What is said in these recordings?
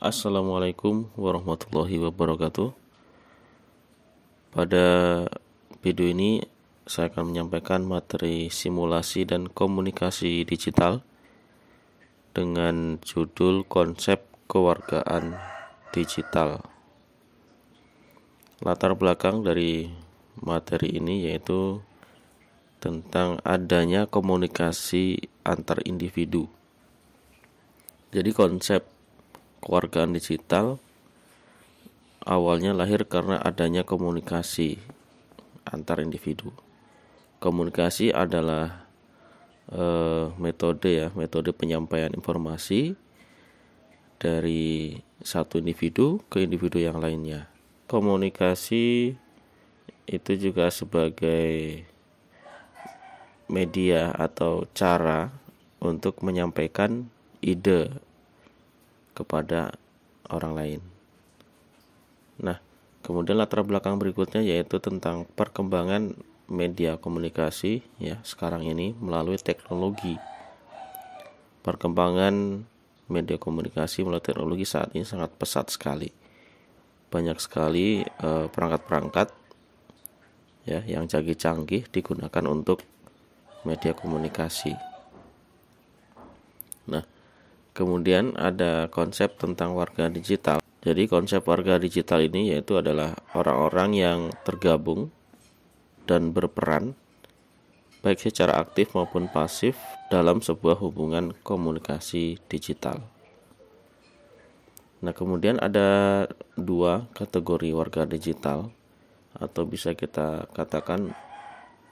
Assalamualaikum warahmatullahi wabarakatuh. Pada video ini saya akan menyampaikan materi simulasi dan komunikasi digital dengan judul konsep kewargaan digital. Latar belakang dari materi ini yaitu tentang adanya komunikasi antar individu. Jadi konsep kewargaan digital awalnya lahir karena adanya komunikasi antar individu. Komunikasi adalah e, metode ya, metode penyampaian informasi dari satu individu ke individu yang lainnya. Komunikasi itu juga sebagai media atau cara untuk menyampaikan ide kepada orang lain. Nah, kemudian latar belakang berikutnya yaitu tentang perkembangan media komunikasi ya sekarang ini melalui teknologi. Perkembangan media komunikasi melalui teknologi saat ini sangat pesat sekali. Banyak sekali perangkat eh, perangkat-perangkat ya yang canggih-canggih digunakan untuk media komunikasi. Nah, Kemudian ada konsep tentang warga digital. Jadi konsep warga digital ini yaitu adalah orang-orang yang tergabung dan berperan baik secara aktif maupun pasif dalam sebuah hubungan komunikasi digital. Nah, kemudian ada dua kategori warga digital atau bisa kita katakan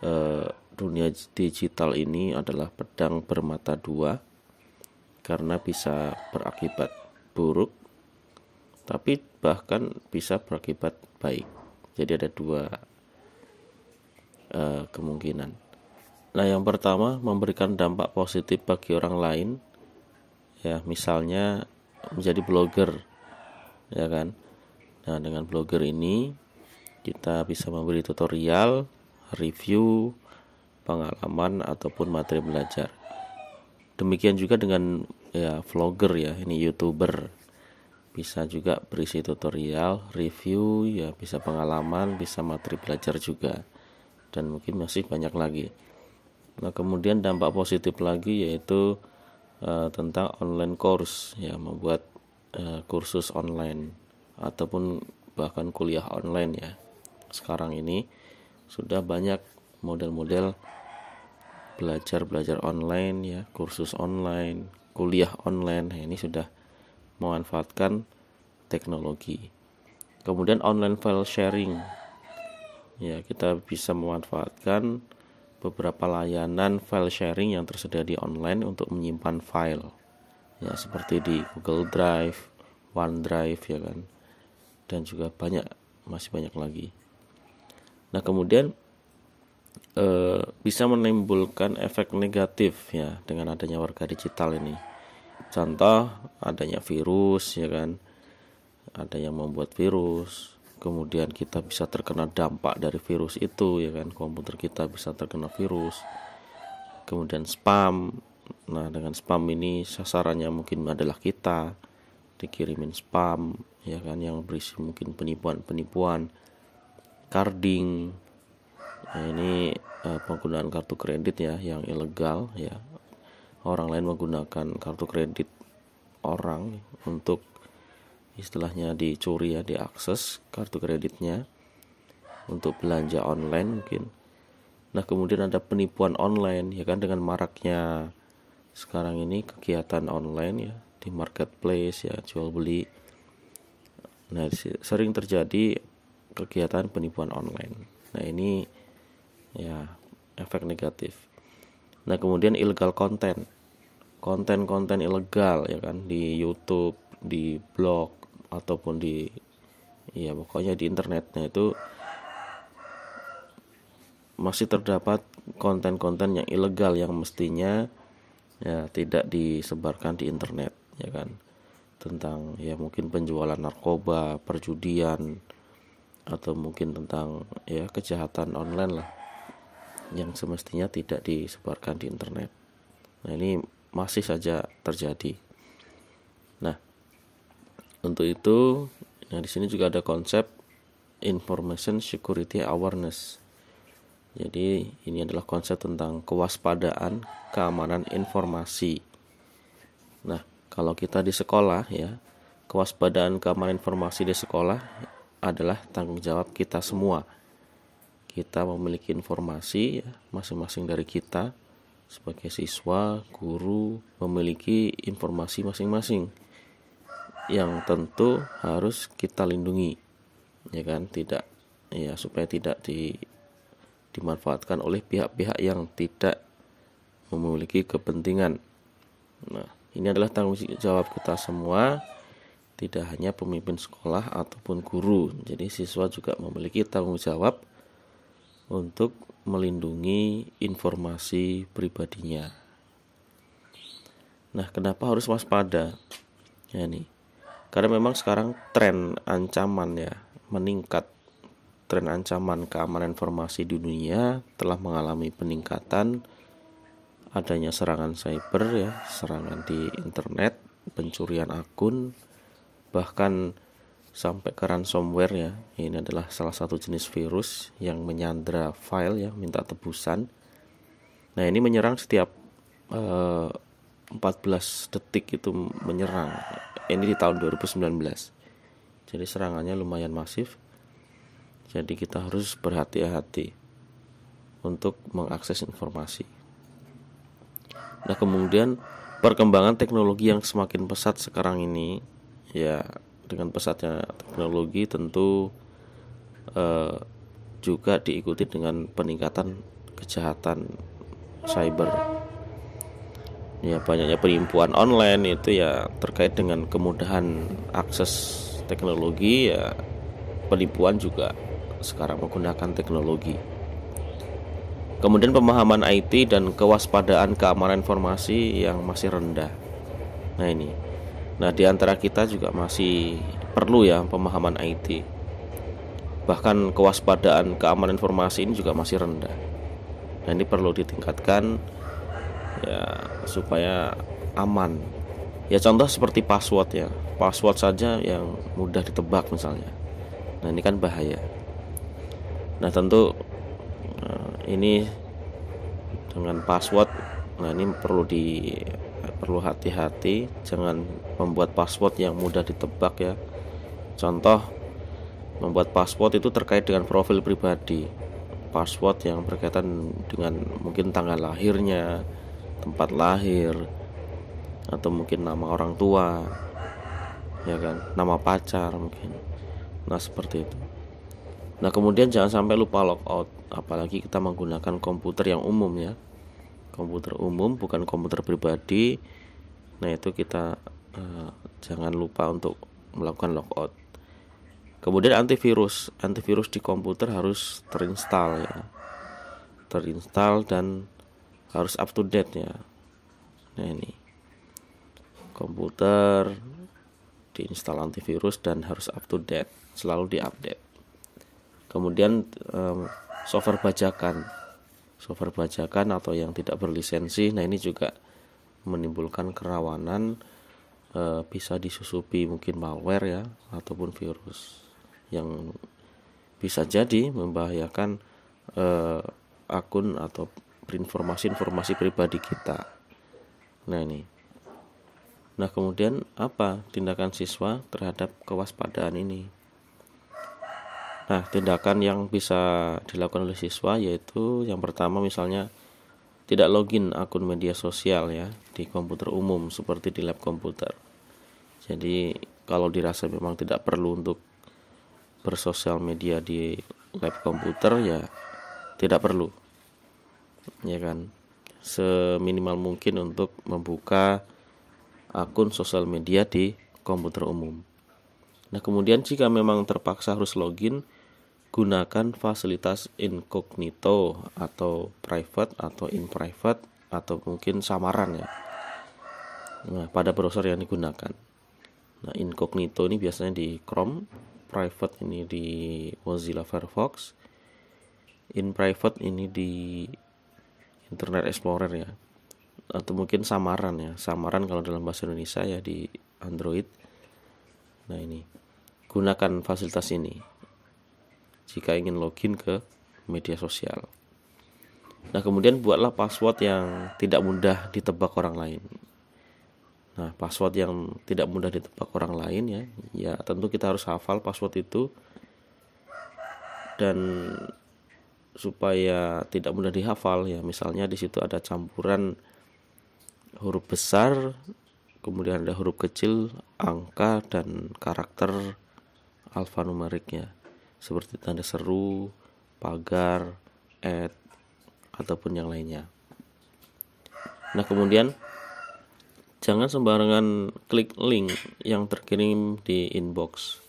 eh, dunia digital ini adalah pedang bermata dua karena bisa berakibat buruk tapi bahkan bisa berakibat baik jadi ada dua uh, kemungkinan nah yang pertama memberikan dampak positif bagi orang lain ya misalnya menjadi blogger ya kan nah dengan blogger ini kita bisa memberi tutorial review pengalaman ataupun materi belajar demikian juga dengan ya vlogger ya ini youtuber bisa juga berisi tutorial review ya bisa pengalaman bisa materi belajar juga dan mungkin masih banyak lagi nah kemudian dampak positif lagi yaitu uh, tentang online course ya membuat uh, kursus online ataupun bahkan kuliah online ya sekarang ini sudah banyak model-model belajar-belajar online ya kursus online kuliah online. Nah, ini sudah memanfaatkan teknologi. Kemudian online file sharing. Ya, kita bisa memanfaatkan beberapa layanan file sharing yang tersedia di online untuk menyimpan file. Ya, seperti di Google Drive, OneDrive ya kan. Dan juga banyak masih banyak lagi. Nah, kemudian eh, bisa menimbulkan efek negatif ya dengan adanya warga digital ini contoh adanya virus ya kan ada yang membuat virus kemudian kita bisa terkena dampak dari virus itu ya kan komputer kita bisa terkena virus kemudian spam nah dengan spam ini sasarannya mungkin adalah kita dikirimin spam ya kan yang berisi mungkin penipuan-penipuan carding nah, ini eh, penggunaan kartu kredit ya yang ilegal ya orang lain menggunakan kartu kredit orang untuk istilahnya dicuri ya diakses kartu kreditnya untuk belanja online mungkin nah kemudian ada penipuan online ya kan dengan maraknya sekarang ini kegiatan online ya di marketplace ya jual beli nah sering terjadi kegiatan penipuan online nah ini ya efek negatif Nah, kemudian ilegal konten. Konten-konten ilegal ya kan di YouTube, di blog ataupun di ya pokoknya di internetnya itu masih terdapat konten-konten yang ilegal yang mestinya ya tidak disebarkan di internet ya kan tentang ya mungkin penjualan narkoba, perjudian atau mungkin tentang ya kejahatan online lah yang semestinya tidak disebarkan di internet. Nah, ini masih saja terjadi. Nah, untuk itu, nah di sini juga ada konsep information security awareness. Jadi, ini adalah konsep tentang kewaspadaan keamanan informasi. Nah, kalau kita di sekolah ya, kewaspadaan keamanan informasi di sekolah adalah tanggung jawab kita semua kita memiliki informasi ya, masing-masing dari kita sebagai siswa, guru memiliki informasi masing-masing yang tentu harus kita lindungi ya kan tidak ya supaya tidak di dimanfaatkan oleh pihak-pihak yang tidak memiliki kepentingan. Nah, ini adalah tanggung jawab kita semua, tidak hanya pemimpin sekolah ataupun guru. Jadi siswa juga memiliki tanggung jawab untuk melindungi informasi pribadinya. Nah, kenapa harus waspada? Ya nih. Karena memang sekarang tren ancaman ya meningkat. Tren ancaman keamanan informasi di dunia telah mengalami peningkatan adanya serangan cyber ya, serangan di internet, pencurian akun, bahkan sampai ke ransomware ya. Ini adalah salah satu jenis virus yang menyandra file ya, minta tebusan. Nah, ini menyerang setiap uh, eh, 14 detik itu menyerang. Ini di tahun 2019. Jadi serangannya lumayan masif. Jadi kita harus berhati-hati untuk mengakses informasi. Nah, kemudian perkembangan teknologi yang semakin pesat sekarang ini ya dengan pesatnya teknologi tentu eh, juga diikuti dengan peningkatan kejahatan cyber ya banyaknya penipuan online itu ya terkait dengan kemudahan akses teknologi ya penipuan juga sekarang menggunakan teknologi kemudian pemahaman IT dan kewaspadaan keamanan informasi yang masih rendah nah ini Nah, di antara kita juga masih perlu ya pemahaman IT. Bahkan kewaspadaan keamanan informasi ini juga masih rendah. Nah, ini perlu ditingkatkan ya supaya aman. Ya contoh seperti password ya. Password saja yang mudah ditebak misalnya. Nah, ini kan bahaya. Nah, tentu eh, ini dengan password nah ini perlu di perlu hati-hati jangan membuat password yang mudah ditebak ya contoh membuat password itu terkait dengan profil pribadi password yang berkaitan dengan mungkin tanggal lahirnya tempat lahir atau mungkin nama orang tua ya kan nama pacar mungkin nah seperti itu nah kemudian jangan sampai lupa logout apalagi kita menggunakan komputer yang umum ya komputer umum bukan komputer pribadi nah itu kita eh, jangan lupa untuk melakukan logout kemudian antivirus antivirus di komputer harus terinstall ya terinstall dan harus up to date ya nah ini komputer diinstal antivirus dan harus up to date selalu diupdate kemudian um, software bajakan software bajakan atau yang tidak berlisensi. Nah, ini juga menimbulkan kerawanan e, bisa disusupi mungkin malware ya ataupun virus yang bisa jadi membahayakan e, akun atau informasi-informasi pribadi kita. Nah, ini. Nah, kemudian apa tindakan siswa terhadap kewaspadaan ini? Nah, tindakan yang bisa dilakukan oleh siswa yaitu yang pertama misalnya tidak login akun media sosial ya di komputer umum seperti di lab komputer. Jadi, kalau dirasa memang tidak perlu untuk bersosial media di lab komputer ya tidak perlu. Ya kan? Seminimal mungkin untuk membuka akun sosial media di komputer umum. Nah, kemudian jika memang terpaksa harus login, gunakan fasilitas incognito atau private atau in private atau mungkin samaran ya nah, pada browser yang digunakan nah incognito ini biasanya di Chrome private ini di Mozilla Firefox in private ini di Internet Explorer ya atau mungkin samaran ya samaran kalau dalam bahasa Indonesia ya di Android nah ini gunakan fasilitas ini jika ingin login ke media sosial. Nah, kemudian buatlah password yang tidak mudah ditebak orang lain. Nah, password yang tidak mudah ditebak orang lain ya. Ya, tentu kita harus hafal password itu dan supaya tidak mudah dihafal ya. Misalnya di situ ada campuran huruf besar, kemudian ada huruf kecil, angka dan karakter alfanumeriknya seperti tanda seru, pagar, ad, ataupun yang lainnya. Nah, kemudian jangan sembarangan klik link yang terkirim di inbox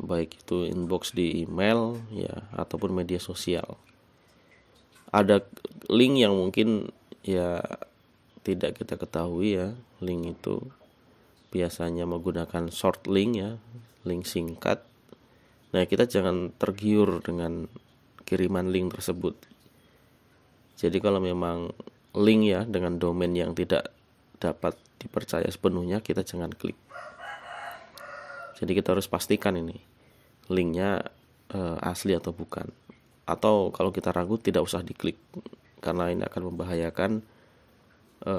baik itu inbox di email ya ataupun media sosial ada link yang mungkin ya tidak kita ketahui ya link itu biasanya menggunakan short link ya link singkat Nah, kita jangan tergiur dengan kiriman link tersebut. Jadi kalau memang link ya dengan domain yang tidak dapat dipercaya sepenuhnya, kita jangan klik. Jadi kita harus pastikan ini linknya e, asli atau bukan. Atau kalau kita ragu tidak usah diklik karena ini akan membahayakan. E,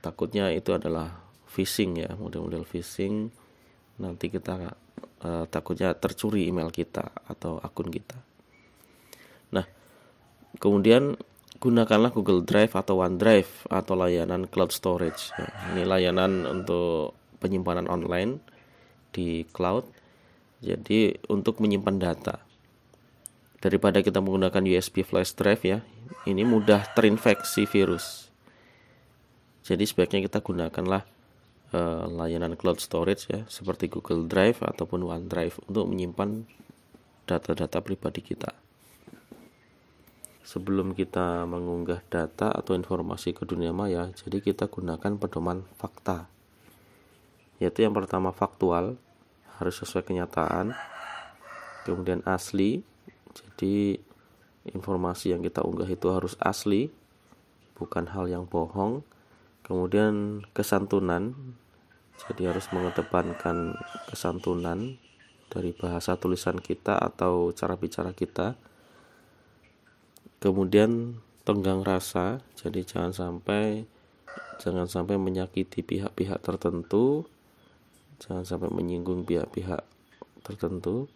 takutnya itu adalah phishing ya, model-model phishing. Nanti kita Eh, takutnya tercuri email kita atau akun kita. Nah, kemudian gunakanlah Google Drive atau OneDrive atau layanan cloud storage. Ya, ini layanan untuk penyimpanan online di cloud. Jadi untuk menyimpan data. Daripada kita menggunakan USB flash drive ya, ini mudah terinfeksi virus. Jadi sebaiknya kita gunakanlah Eh, layanan cloud storage ya seperti Google Drive ataupun OneDrive untuk menyimpan data-data pribadi kita. Sebelum kita mengunggah data atau informasi ke dunia maya, jadi kita gunakan pedoman fakta. Yaitu yang pertama faktual, harus sesuai kenyataan. Kemudian asli, jadi informasi yang kita unggah itu harus asli, bukan hal yang bohong kemudian kesantunan jadi harus mengedepankan kesantunan dari bahasa tulisan kita atau cara bicara kita kemudian tenggang rasa jadi jangan sampai jangan sampai menyakiti pihak-pihak tertentu jangan sampai menyinggung pihak-pihak tertentu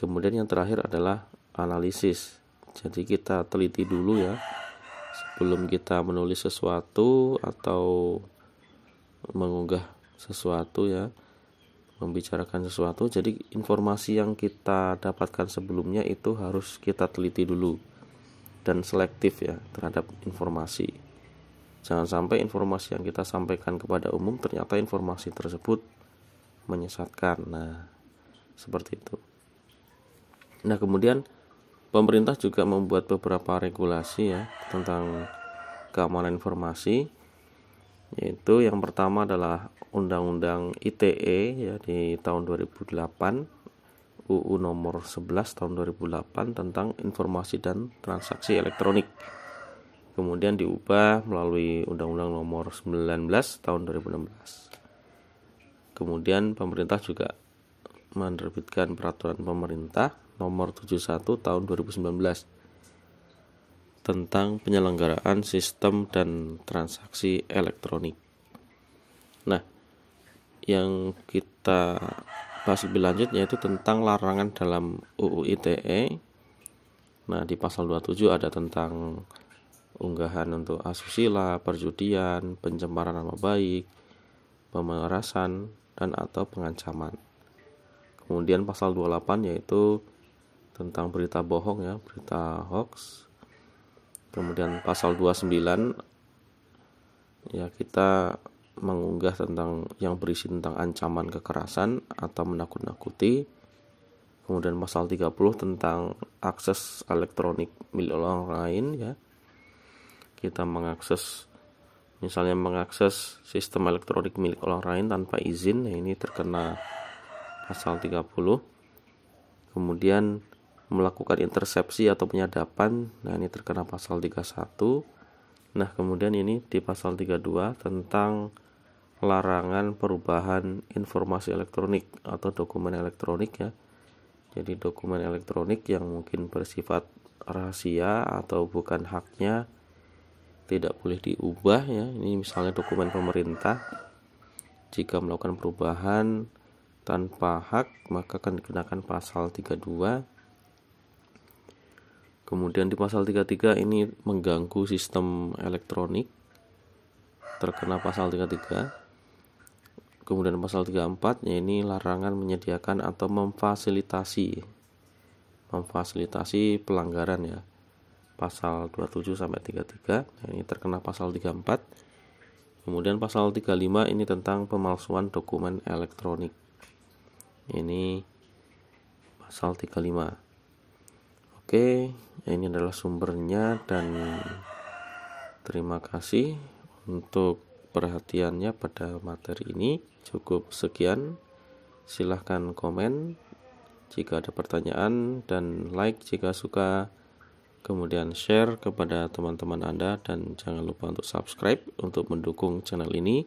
kemudian yang terakhir adalah analisis jadi kita teliti dulu ya sebelum kita menulis sesuatu atau mengunggah sesuatu ya membicarakan sesuatu jadi informasi yang kita dapatkan sebelumnya itu harus kita teliti dulu dan selektif ya terhadap informasi jangan sampai informasi yang kita sampaikan kepada umum ternyata informasi tersebut menyesatkan nah seperti itu nah kemudian pemerintah juga membuat beberapa regulasi ya tentang keamanan informasi yaitu yang pertama adalah Undang-Undang ITE ya di tahun 2008 UU nomor 11 tahun 2008 tentang informasi dan transaksi elektronik kemudian diubah melalui Undang-Undang nomor 19 tahun 2016 kemudian pemerintah juga menerbitkan peraturan pemerintah nomor 71 tahun 2019 tentang penyelenggaraan sistem dan transaksi elektronik. Nah, yang kita bahas lebih lanjut yaitu tentang larangan dalam UU ITE. Nah, di pasal 27 ada tentang unggahan untuk asusila, perjudian, pencemaran nama baik, pemerasan, dan atau pengancaman. Kemudian pasal 28 yaitu tentang berita bohong ya, berita hoax. Kemudian pasal 29 ya kita mengunggah tentang yang berisi tentang ancaman kekerasan atau menakut-nakuti. Kemudian pasal 30 tentang akses elektronik milik orang lain ya. Kita mengakses misalnya mengakses sistem elektronik milik orang lain tanpa izin, ya ini terkena pasal 30 kemudian melakukan intersepsi atau penyadapan nah ini terkena pasal 31 nah kemudian ini di pasal 32 tentang larangan perubahan informasi elektronik atau dokumen elektronik ya jadi dokumen elektronik yang mungkin bersifat rahasia atau bukan haknya tidak boleh diubah ya ini misalnya dokumen pemerintah jika melakukan perubahan tanpa hak maka akan dikenakan pasal 32 kemudian di pasal 33 ini mengganggu sistem elektronik terkena pasal 33 kemudian pasal 34 ya ini larangan menyediakan atau memfasilitasi memfasilitasi pelanggaran ya pasal 27 sampai 33 nah, ini terkena pasal 34 kemudian pasal 35 ini tentang pemalsuan dokumen elektronik ini pasal 35 oke ini adalah sumbernya dan terima kasih untuk perhatiannya pada materi ini cukup sekian silahkan komen jika ada pertanyaan dan like jika suka kemudian share kepada teman-teman Anda dan jangan lupa untuk subscribe untuk mendukung channel ini